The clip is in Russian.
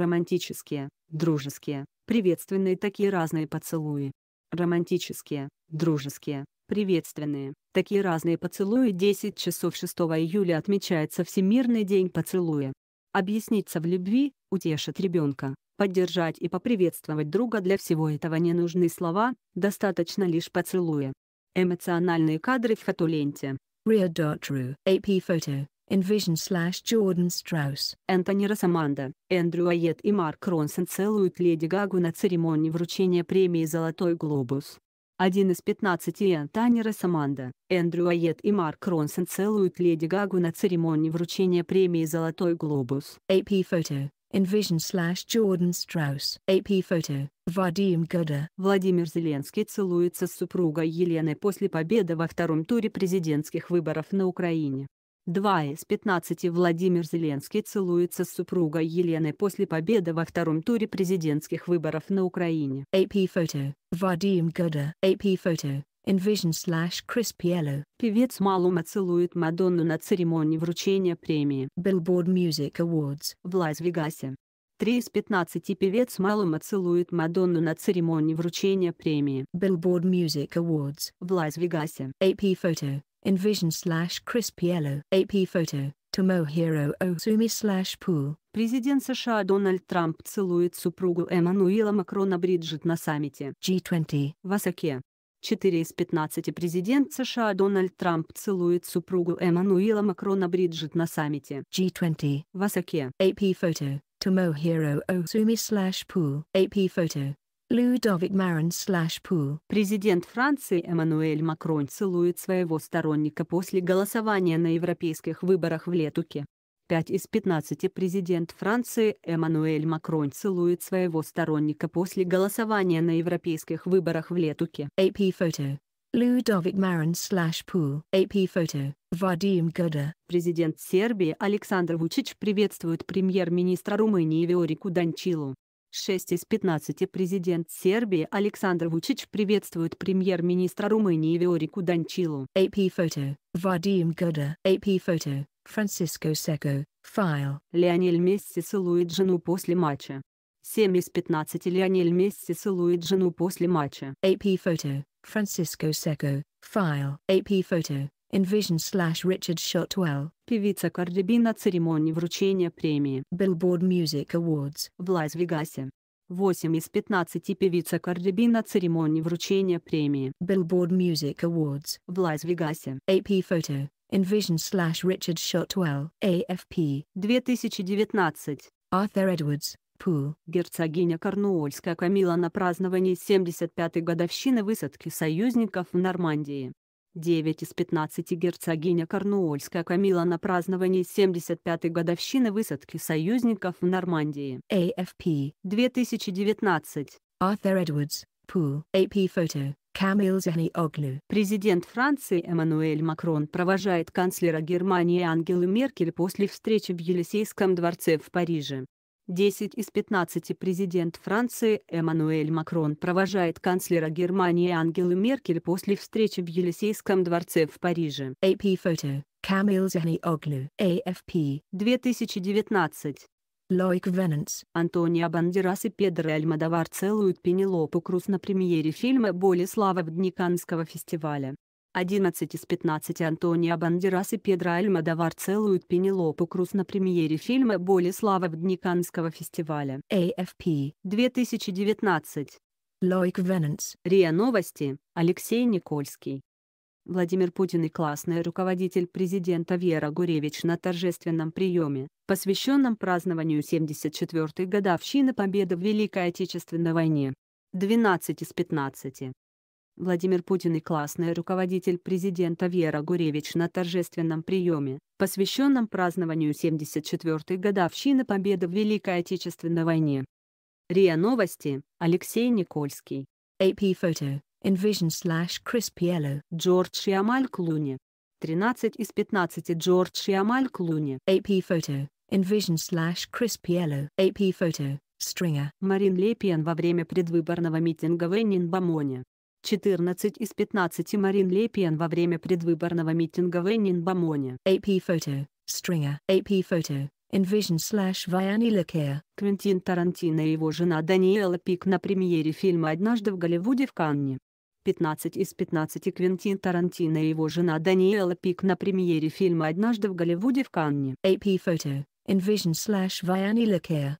Романтические, дружеские, приветственные такие разные поцелуи. Романтические, дружеские, приветственные, такие разные поцелуи 10 часов 6 июля отмечается Всемирный день поцелуя. Объясниться в любви, утешить ребенка, поддержать и поприветствовать друга для всего этого не нужны слова, достаточно лишь поцелуя. Эмоциональные кадры в фотоленте. Ria.ru AP Photo Envision slash Jordan Strauss. Энтони Росаманда, Эндрю Айет и Марк Ронсон целуют Леди Гагу на церемонии вручения премии «Золотой глобус». Один из 15 Энтони Росаманда, Эндрю Айет и Марк Ронсон целуют Леди Гагу на церемонии вручения премии «Золотой глобус». AP Photo. Envision slash Jordan Strauss. AP Photo. Вадим Гуда, Владимир Зеленский целуется с супругой Еленой после победы во втором туре президентских выборов на Украине. Два из 15 Владимир Зеленский целуется с супругой Еленой после победы во втором туре президентских выборов на Украине. AP Photo. Вадим Гуда. AP Photo. Envision slash Crispiello. Певец Малума целует Мадонну на церемонии вручения премии. Billboard Music Awards. В Лас-Вегасе. 3 из 15 певец Малума целует Мадонну на церемонии вручения премии Billboard Music Awards в Лас-Вегасе. AP Photo. Envision slash crisp yellow. AP photo. Tomohiro Osumi slash pool. Президент США Дональд Трамп целует супругу Эммануила Макрона Бриджит на саммите G20 в Осаке. 4 из 15 президент США Дональд Трамп целует супругу Эммануила Макрона Бриджит на саммите G20 в Осаке. AP Photo Tomohiro Osumi slash pool. AP Photo Людовик Марон слэш Президент Франции Эммануэль Макрон целует своего сторонника после голосования на европейских выборах в Летуке. 5 из 15 президент Франции Эммануэль Макрон целует своего сторонника после голосования на европейских выборах в Летуке. AP Photo. Людовик Марон слэш AP Photo. Вадим Года. Президент Сербии Александр Вучич приветствует премьер-министра Румынии Виорику Данчилу. Шесть из 15 президент Сербии Александр Вучич приветствует премьер-министра Румынии Виорику Данчилу. AP Photo, Вадим Гуда. AP Photo, Франциско Секо, файл. Леонель Месси целует жену после матча. 7 из 15 Леонель Месси целует жену после матча. AP Photo, Франциско Секо, файл. AP Photo, Envision slash Richard Shotwell. Певица Карди на церемонии вручения премии Billboard Music Awards в Лас-Вегасе. 8 из 15 певица Карди на церемонии вручения премии Billboard Music Awards в Лас-Вегасе. AP Photo. Envision slash Richard Shotwell. AFP. 2019. Arthur Edwards. Пул. Герцогиня Корнуольская Камила на праздновании 75-й годовщины высадки союзников в Нормандии. Девять из пятнадцати герцогиня Корнуольская Камила на праздновании 75-й годовщины высадки союзников в Нормандии. AFP 2019. Arthur Edwards, Pool, AP Photo. Камил Зяниоглю. Президент Франции Эммануэль Макрон провожает канцлера Германии Ангелу Меркель после встречи в Елисейском дворце в Париже. 10 из 15 президент Франции Эммануэль Макрон провожает канцлера Германии Ангелу Меркель после встречи в Елисейском дворце в Париже. AP Photo, Камил Зяниоглу, AFP. 2019. Лойк Венанс, Антонио Бандерас и Педро Альмадовар целуют Пенелопу Круз на премьере фильма слава» в Дниканского фестиваля. 11 из 15 Антонио Бандерас и Педро Альмадовар целуют Пенелопу Круз на премьере фильма «Боли слава в Дниканского фестиваля. AFP 2019. Лойк Венанс, РИА Новости. Алексей Никольский. Владимир Путин и классный руководитель президента Вера Гуревич на торжественном приеме, посвященном празднованию 74-й годовщины победы в Великой Отечественной войне. 12 из 15. Владимир Путин и классный руководитель президента Вера Гуревич на торжественном приеме, посвященном празднованию 74-й годовщины победы в Великой Отечественной войне. РИА Новости, Алексей Никольский. AP Photo, Envision slash Crispiello. Джордж Ямаль Клуни. 13 из 15 Джордж Ямаль Клуни. AP Photo, Envision slash Crispiello. AP Photo, Stringer. Марин Лепиен во время предвыборного митинга в Эннинбамоне. 14 из 15 Марин Лепиан во время предвыборного митинга в Эннинбамоне. AP Photo, Stringer. AP Photo, Envision slash Vianney Lacare. Квентин Тарантино и его жена Даниэла Пик на премьере фильма «Однажды в Голливуде» в Канне. 15 из 15 Квентин Тарантино и его жена Даниэла Пик на премьере фильма «Однажды в Голливуде» в Канне. AP Photo, Envision slash Vianney Lacare.